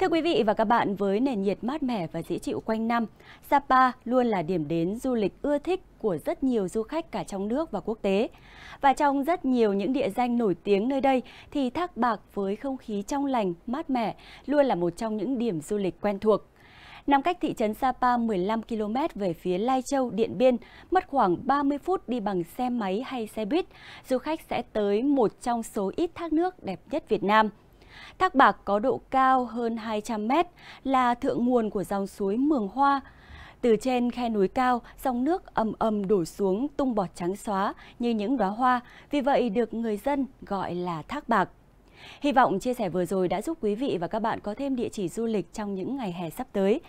Thưa quý vị và các bạn, với nền nhiệt mát mẻ và dễ chịu quanh năm, Sapa luôn là điểm đến du lịch ưa thích của rất nhiều du khách cả trong nước và quốc tế. Và trong rất nhiều những địa danh nổi tiếng nơi đây thì Thác Bạc với không khí trong lành, mát mẻ luôn là một trong những điểm du lịch quen thuộc. Nằm cách thị trấn Sapa 15 km về phía Lai Châu, Điện Biên, mất khoảng 30 phút đi bằng xe máy hay xe buýt, du khách sẽ tới một trong số ít thác nước đẹp nhất Việt Nam – Thác Bạc có độ cao hơn 200 mét, là thượng nguồn của dòng suối Mường Hoa. Từ trên khe núi cao, dòng nước ầm ầm đổ xuống tung bọt trắng xóa như những đóa hoa, vì vậy được người dân gọi là Thác Bạc. Hy vọng chia sẻ vừa rồi đã giúp quý vị và các bạn có thêm địa chỉ du lịch trong những ngày hè sắp tới.